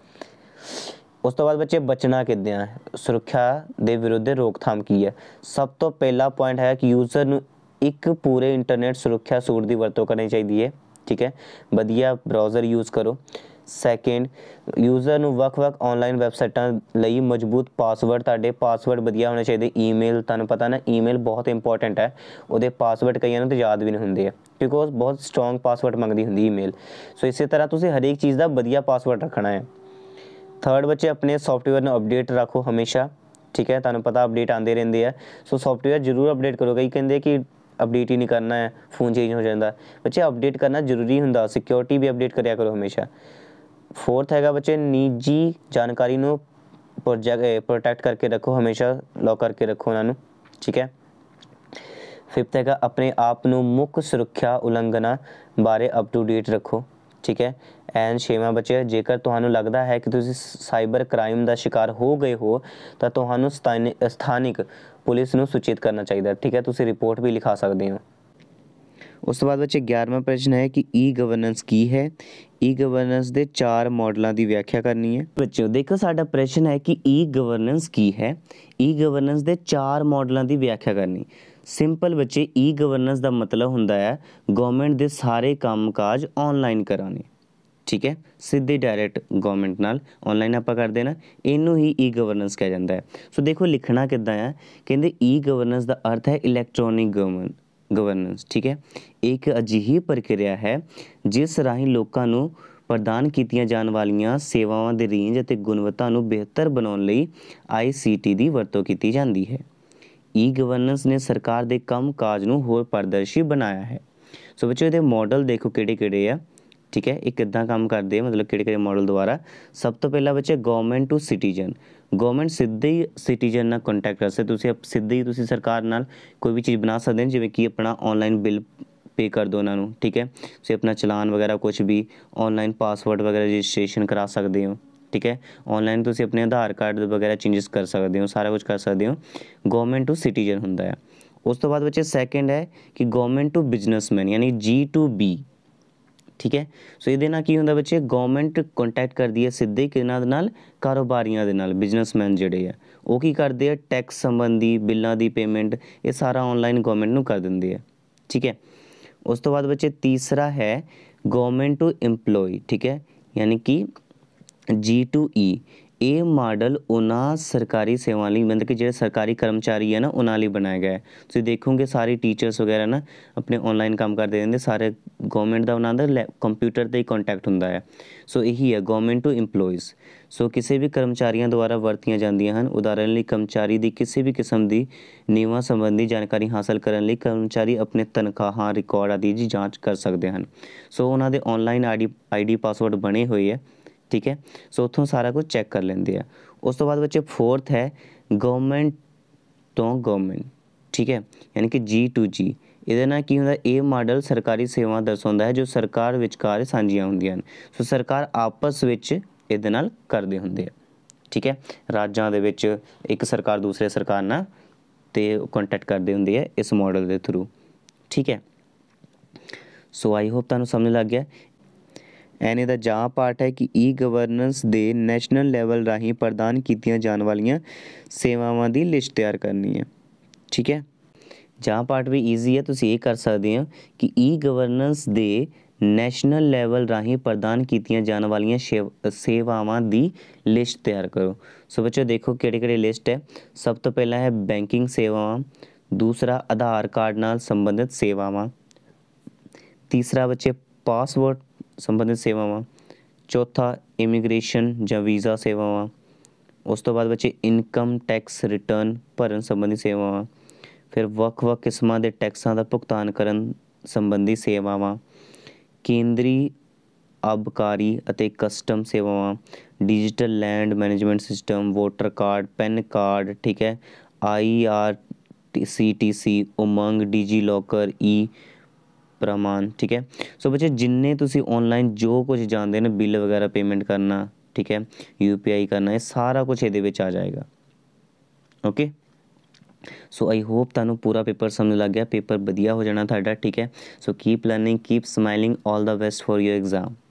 ਉਸ ਤੋਂ ਬਾਅਦ ਬੱਚੇ ਬਚਣਾ ਕਿਦਿਆਂ ਸੁਰੱਖਿਆ ਦੇ ਵਿਰੁੱਧ ਰੋਕਥਾਮ ਕੀ ਹੈ ਸਭ ਤੋਂ ਪਹਿਲਾ ਪੁਆਇੰਟ ਹੈ ਕਿ ਯੂਜ਼ਰ ਨੂੰ ਇੱਕ ਪੂਰੇ ਇੰਟਰਨੈਟ ਸੁਰੱਖਿਆ ਸੂਟ ਦੀ ਵਰਤੋਂ ਕਰਨੀ ਚਾਹੀਦੀ ਹੈ ਠੀਕ ਹੈ ਵਧੀਆ ਬ੍ਰਾਊਜ਼ਰ ਯੂਜ਼ ਕਰੋ ਸੈਕਿੰਡ ਯੂਜ਼ਰ ਨੂੰ ਵੱਖ-ਵੱਖ ਆਨਲਾਈਨ ਵੈਬਸਾਈਟਾਂ ਲਈ ਮਜ਼ਬੂਤ ਪਾਸਵਰਡ ਤੁਹਾਡੇ ਪਾਸਵਰਡ ਵਧੀਆ ਹੋਣੇ ਚਾਹੀਦੇ ਈਮੇਲ ਤੁਹਾਨੂੰ ਪਤਾ ਨਾ ਈਮੇਲ ਬਹੁਤ ਇੰਪੋਰਟੈਂਟ ਹੈ ਉਹਦੇ ਪਾਸਵਰਡ ਕਈਆਂ ਨੂੰ ਤਾਂ ਯਾਦ ਵੀ ਨਹੀਂ ਹੁੰਦੇ ਆ ਬਿਕੋਜ਼ ਬਹੁਤ ਸਟਰੋਂਗ ਪਾਸਵਰਡ ਮੰਗਦੀ ਹੁੰਦੀ ਈਮੇਲ ਸੋ ਇਸੇ ਤਰ੍ਹਾਂ ਤੁਸੀਂ ਹਰੇਕ ਚੀਜ਼ ਦਾ ਵਧੀਆ ਪਾਸਵਰਡ ਰੱਖਣਾ ਹੈ ਥਰਡ ਬੱਚੇ ਆਪਣੇ ਸੌਫਟਵੇਅਰ ਨੂੰ ਅਪਡੇਟ ਰੱਖੋ ਹਮੇਸ਼ਾ ਠੀਕ ਹੈ ਤੁਹਾਨੂੰ ਪਤਾ ਅਪਡੇਟ ਆਉਂਦੇ ਰਹਿੰਦੇ ਆ ਸੋ ਸੌਫਟਵੇਅਰ ਜ਼ਰੂਰ ਅਪਡੇਟ ਕਰੋ ਕਈ ਕਹਿੰਦੇ ਕਿ ਅਪਡੇਟ ਹੀ ਨਹੀਂ ਕਰਨਾ ਹੈ ਫੋਨ ਚੇਂਜ ਹੋ ਜਾਂਦਾ ਬੱਚੇ ਅਪਡੇਟ ਕਰਨਾ ਜ਼ਰੂਰੀ ਹੁੰਦਾ ਸਿਕਿਉਰਿਟੀ ਵੀ ਅਪਡੇਟ ਕਰਿਆ ਕਰੋ ਹਮੇਸ਼ਾ ਫੋਰਥ ਹੈਗਾ ਬੱਚੇ ਨਿੱਜੀ ਜਾਣਕਾਰੀ ਨੂੰ ਪ੍ਰੋਟੈਕਟ ਕਰਕੇ ਰੱਖੋ ਹਮੇਸ਼ਾ ਲੌਕ ਕਰਕੇ ਰੱਖੋ ਉਹਨਾਂ ਨੂੰ ਠੀਕ ਹੈ ਫਿਫਥ ਹੈਗਾ ਆਪਣੇ ਆਪ ਨੂੰ ਮੁੱਖ ਸੁਰੱਖਿਆ ਉਲੰਘਣਾ ਬਾਰੇ ਅਪ ਟੂ ਡੇਟ ਰੱਖੋ ਠੀਕ ਹੈ ਐਨ ਛੇਵਾਂ ਬੱਚੇ ਜੇਕਰ ਤੁਹਾਨੂੰ ਲੱਗਦਾ ਹੈ ਕਿ ਤੁਸੀਂ ਸਾਈਬਰ ਕ੍ਰਾਈਮ ਦਾ ਸ਼ਿਕਾਰ ਹੋ ਗਏ ਹੋ ਤਾਂ ਤੁਹਾਨੂੰ ਸਥਾਨਿਕ ਪੁਲਿਸ ਨੂੰ ਸੂਚਿਤ ਕਰਨਾ ਚਾਹੀਦਾ ਠੀਕ ਹੈ ਤੁਸੀਂ ਰਿਪੋਰਟ ਵੀ ਲਿਖਾ ਸਕਦੇ ਹੋ ਉਸ ਤੋਂ ਬਾਅਦ ਬੱਚੇ 11ਵਾਂ ਪ੍ਰਸ਼ਨ ਹੈ ਕਿ ਈ ਗਵਰਨੈਂਸ ਕੀ ਹੈ ਈ ਗਵਰਨੈਂਸ ਦੇ ਚਾਰ ਮਾਡਲਾਂ ਦੀ ਵਿਆਖਿਆ ਕਰਨੀ ਹੈ ਬੱਚਿਓ ਦੇਖੋ ਸਾਡਾ ਪ੍ਰਸ਼ਨ ਹੈ ਕਿ ਈ ਗਵਰਨੈਂਸ ਕੀ ਹੈ ਈ ਗਵਰਨੈਂਸ ਦੇ ਚਾਰ ਮਾਡਲਾਂ ਦੀ ਵਿਆਖਿਆ ਕਰਨੀ ਸਿੰਪਲ ਬੱਚੇ ਈ ਗਵਰਨੈਂਸ ਦਾ ਮਤਲਬ ਹੁੰਦਾ ਹੈ ਗਵਰਨਮੈਂਟ ਦੇ ਸਾਰੇ ਕੰਮਕਾਜ ਆਨਲਾਈਨ ਕਰਾਉਣੇ ਠੀਕ ਹੈ ਸਿੱਧੇ ਡਾਇਰੈਕਟ ਗਵਰਨਮੈਂਟ ਨਾਲ ਆਨਲਾਈਨ ਆਪਾਂ ਕਰ ਦੇਣਾ ਇਹਨੂੰ ਹੀ ਈ ਗਵਰਨੈਂਸ ਕਿਹਾ ਜਾਂਦਾ ਹੈ ਸੋ ਦੇਖੋ ਲਿਖਣਾ ਕਿੱਦਾਂ ਹੈ ਕਹਿੰਦੇ ਈ ਗਵਰਨੈਂਸ ਦਾ ਅਰਥ ਹੈ ਇਲੈਕਟ੍ਰੋਨਿਕ ਗਵਰਨਮੈਂਟ ਗਵਰਨੈਂਸ ਠੀਕ ਹੈ ਇੱਕ ਅਜਿਹੀ ਪ੍ਰਕਿਰਿਆ ਹੈ ਜਿਸ ਰਾਹੀਂ ਲੋਕਾਂ ਨੂੰ ਪ੍ਰਦਾਨ ਕੀਤੀਆਂ ਜਾਣ ਵਾਲੀਆਂ ਸੇਵਾਵਾਂ ਦੇ ਰੇਂਜ ਅਤੇ ਗੁਣਵੱਤਾ ਨੂੰ ਬਿਹਤਰ ਬਣਾਉਣ ਲਈ ਆਈਸੀਟੀ ਦੀ ਵਰਤੋਂ ਕੀਤੀ ਜਾਂਦੀ ਹੈ ਈ ਗਵਰਨੈਂਸ ਨੇ ਸਰਕਾਰ ਦੇ ਕੰਮਕਾਜ ਨੂੰ ਹੋਰ ਪਾਰਦਰਸ਼ੀ ਬਣਾਇਆ ਹੈ ਸੋ ਬੱਚਿਓ ਇਹਦੇ ਮਾਡਲ ਦੇਖੋ ਕਿਹੜੇ-ਕਿਹੜੇ ਆ ਠੀਕ ਹੈ ਇਹ ਕਿੱਦਾਂ ਕੰਮ ਕਰਦੇ ਆ ਮਤਲਬ ਕਿਹੜੇ-ਕਿਹੜੇ ਮਾਡਲ ਦੁਆਰਾ ਸਭ ਤੋਂ ਪਹਿਲਾ ਬੱਚੇ ਗਵਰਨਮੈਂਟ ਟੂ ਸਿਟੀਜ਼ਨ ਗਵਰਨਮੈਂਟ ਸਿੱਧੇ ਹੀ ਸਿਟੀਜ਼ਨ ਨਾਲ ਕੰਟੈਕਟ ਕਰ ਸਕਦੇ ਤੁਸੀਂ ਸਿੱਧੇ ਹੀ ਤੁਸੀਂ ਸਰਕਾਰ ਨਾਲ ਕੋਈ ਵੀ ਚੀਜ਼ ਬਣਾ ਸਕਦੇ ਹੋ ਜਿਵੇਂ ਕਿ ਆਪਣਾ ਆਨਲਾਈਨ ਬਿੱਲ ਪੇ ਕਰ ਦੋ ਉਹਨਾਂ ਨੂੰ ਠੀਕ ਹੈ ਤੁਸੀਂ ਆਪਣਾ ਚਲਾਨ ਵਗੈਰਾ ਕੁਝ ਵੀ ਆਨਲਾਈਨ ਪਾਸਵਰਡ ਵਗੈਰਾ ਰਜਿਸਟ੍ਰੇਸ਼ਨ ਕਰਾ ਸਕਦੇ ਹੋ ਠੀਕ ਹੈ ਆਨਲਾਈਨ ਤੁਸੀਂ ਆਪਣੇ ਆਧਾਰ ਕਾਰਡ ਵਗੈਰਾ ਚੇਂਜਸ ਕਰ ਸਕਦੇ ਹੋ ਸਾਰਾ ਕੁਝ ਕਰ ਸਕਦੇ ਹੋ ਗਵਰਨਮੈਂਟ ਟੂ ਸਿਟੀਜ਼ਨ ਹੁੰਦਾ ਹੈ ਉਸ ਤੋਂ ਬਾਅਦ ਬੱਚੇ ਸੈਕੰਡ ਹੈ ਕਿ ਗਵਰਨਮੈਂਟ ਟੂ ਬਿਜ਼ਨਸਮੈਨ ਯਾਨੀ ਜੀ ਟੂ ਬੀ ਠੀਕ ਹੈ ਸੋ ਇਹਦੇ ਨਾਲ ਕੀ ਹੁੰਦਾ ਬੱਚੇ ਗਵਰਨਮੈਂਟ ਕੰਟੈਕਟ ਕਰਦੀ ਹੈ ਸਿੱਧੇ ਕਿਹਨਾਂ ਦੇ ਨਾਲ ਕਾਰੋਬਾਰੀਆਂ ਦੇ ਨਾਲ ਬਿਜ਼ਨਸਮੈਨ ਜਿਹੜੇ ਆ ਉਹ ਕੀ ਕਰਦੇ ਆ ਟੈਕਸ ਸੰਬੰਧੀ ਬਿੱਲਾਂ ਦੀ ਪੇਮੈਂਟ ਇਹ ਸਾਰਾ ਆਨਲਾਈਨ ਗਵਰਨਮੈਂਟ ਨੂੰ ਕਰ ਦਿੰਦੇ ਆ ਠੀਕ ਹੈ ਉਸ ਤੋਂ ਬਾਅਦ ਬੱਚੇ ਤੀਸਰਾ ਹੈ ਗਵਰਨਮੈਂਟ ਟੂ EMPLOYE ਠੀਕ ਹੈ ਯਾਨੀ ਕਿ G2E ਇਹ ਮਾਡਲ ਉਹਨਾਂ ਸਰਕਾਰੀ ਸੇਵਾ ਲਈ ਮਤਲਬ ਕਿ ਜਿਹੜੇ ਸਰਕਾਰੀ ਕਰਮਚਾਰੀ ਹੈ ਨਾ ਉਹਨਾਂ ਲਈ ਬਣਾਇਆ ਗਿਆ ਤੁਸੀਂ ਦੇਖੋਗੇ ਸਾਰੇ ਟੀਚਰਸ ਵਗੈਰਾ ਨਾ ਆਪਣੇ ਆਨਲਾਈਨ ਕੰਮ ਕਰਦੇ ਰਹਿੰਦੇ ਸਾਰੇ ਗਵਰਨਮੈਂਟ ਦਾ ਉਹਨਾਂ ਦਾ ਕੰਪਿਊਟਰ ਤੇ ਹੀ ਕੰਟੈਕਟ ਹੁੰਦਾ ਹੈ ਸੋ ਇਹੀ ਹੈ ਗਵਰਨਮੈਂਟ ਟੂ EMPLOYEES ਸੋ ਕਿਸੇ ਵੀ ਕਰਮਚਾਰੀਆਂ ਦੁਆਰਾ ਵਰਤੀਆਂ ਜਾਂਦੀਆਂ ਹਨ ਉਦਾਹਰਨ ਲਈ ਕਰਮਚਾਰੀ ਦੀ ਕਿਸੇ ਵੀ ਕਿਸਮ ਦੀ ਨਿਯਮਾਂ ਸੰਬੰਧੀ ਜਾਣਕਾਰੀ ਹਾਸਲ ਕਰਨ ਲਈ ਕਰਮਚਾਰੀ ਆਪਣੇ ਤਨਖਾਹਾਂ ਰਿਕਾਰਡ ਆਦਿ ਦੀ ਜਾਂਚ ਕਰ ਸਕਦੇ ਹਨ ਸੋ ਉਹਨਾਂ ਦੇ ਆਨਲਾਈਨ ਆਈਡੀ ਆਈਡੀ ਪਾਸਵਰਡ ਬਣੇ ਹੋਏ ਹੈ ਠੀਕ ਹੈ ਸੋ ਉਥੋਂ ਸਾਰਾ ਕੁਝ ਚੈੱਕ ਕਰ ਲੈਂਦੇ ਆ ਉਸ ਤੋਂ ਬਾਅਦ ਬੱਚੇ ਫੋਰਥ ਹੈ ਗਵਰਨਮੈਂਟ ਤੋਂ ਗਵਰਨਮੈਂਟ ਠੀਕ ਹੈ ਯਾਨੀ ਕਿ ਜੀ ਟੂ ਜੀ ਇਹਦੇ ਨਾਲ ਕੀ ਹੁੰਦਾ ਇਹ ਮਾਡਲ ਸਰਕਾਰੀ ਸੇਵਾ ਦਰਸਾਉਂਦਾ ਹੈ ਜੋ ਸਰਕਾਰ ਵਿਚਕਾਰ ਸਾਂਝੀਆਂ ਹੁੰਦੀਆਂ ਹਨ ਸੋ ਸਰਕਾਰ ਆਪਸ ਵਿੱਚ ਇਹਦੇ ਨਾਲ ਕਰਦੇ ਹੁੰਦੇ ਆ ਠੀਕ ਹੈ ਰਾਜਾਂ ਦੇ ਵਿੱਚ ਇੱਕ ਸਰਕਾਰ ਦੂਸਰੇ ਸਰਕਾਰ ਨਾਲ ਤੇ ਕੰਟੈਕਟ ਕਰਦੇ ਹੁੰਦੇ ਆ ਇਸ ਮਾਡਲ ਦੇ ਥਰੂ ਠੀਕ ਹੈ ਸੋ ਆਈ ਹੋਪ ਤੁਹਾਨੂੰ ਸਮਝ ਲੱਗ ਗਿਆ ਐਨੇ ਦਾ ਜਾਂ ਪਾਰਟ ਹੈ ਕਿ ਈ ਗਵਰਨੈਂਸ ਦੇ ਨੈਸ਼ਨਲ ਲੈਵਲ ਰਾਹੀਂ ਪ੍ਰਦਾਨ ਕੀਤੀਆਂ ਜਾਣ ਵਾਲੀਆਂ ਸੇਵਾਵਾਂ ਦੀ ਲਿਸਟ ਤਿਆਰ ਕਰਨੀ ਹੈ ਠੀਕ ਹੈ ਜਾਂ ਪਾਰਟ ਵੀ ਈਜ਼ੀ ਹੈ ਤੁਸੀਂ ਇਹ ਕਰ ਸਕਦੇ ਹੋ ਕਿ ਈ ਗਵਰਨੈਂਸ ਦੇ ਨੈਸ਼ਨਲ ਲੈਵਲ ਰਾਹੀਂ ਪ੍ਰਦਾਨ ਕੀਤੀਆਂ ਜਾਣ ਵਾਲੀਆਂ ਸੇਵਾਵਾਂ ਦੀ ਲਿਸਟ ਤਿਆਰ ਕਰੋ ਸੋ ਬੱਚੋ ਦੇਖੋ ਕਿਹੜੇ ਕਿਹੜੇ ਲਿਸਟ ਹੈ ਸਭ ਤੋਂ ਪਹਿਲਾਂ ਹੈ ਬੈਂਕਿੰਗ ਸੇਵਾਵਾਂ ਦੂਸਰਾ ਆਧਾਰ ਕਾਰਡ ਨਾਲ ਸੰਬੰਧਿਤ ਸੇਵਾਵਾਂ ਤੀਸਰਾ ਬੱਚੇ ਪਾਸਵਰਡ ਸੰਬੰਧਿਤ ਸੇਵਾਵਾਂ ਚੌਥਾ ਇਮੀਗ੍ਰੇਸ਼ਨ ਜਾਂ ਵੀਜ਼ਾ ਸੇਵਾਵਾਂ ਉਸ ਤੋਂ ਬਾਅਦ ਬੱਚੇ ਇਨਕਮ ਟੈਕਸ ਰਿਟਰਨ ਭਰਨ ਸੰਬੰਧੀ ਸੇਵਾਵਾਂ ਫਿਰ ਵੱਖ-ਵੱਖ ਕਿਸਮਾਂ ਦੇ ਟੈਕਸਾਂ ਦਾ ਭੁਗਤਾਨ ਕਰਨ ਸੰਬੰਧੀ ਸੇਵਾਵਾਂ ਕੇਂਦਰੀ ਅਬਕਾਰੀ ਅਤੇ ਕਸਟਮ ਸੇਵਾਵਾਂ digital land management system voter card PAN card ਠੀਕ ਹੈ ਸੀ ਉਮੰਗ ਡੀਜੀ ਲੋਕਰ ਈ प्रमाण ठीक है सो बच्चे जिन्हें तुम ऑनलाइन जो कुछ जानते हैं बिल वगैरह पेमेंट करना ठीक है यू पी आई करना यह सारा कुछ ये आ जाएगा ओके सो आई होप तू पूरा पेपर समझ लग गया पेपर वधिया हो जाना ठीक है so keep learning keep smiling all the best for your exam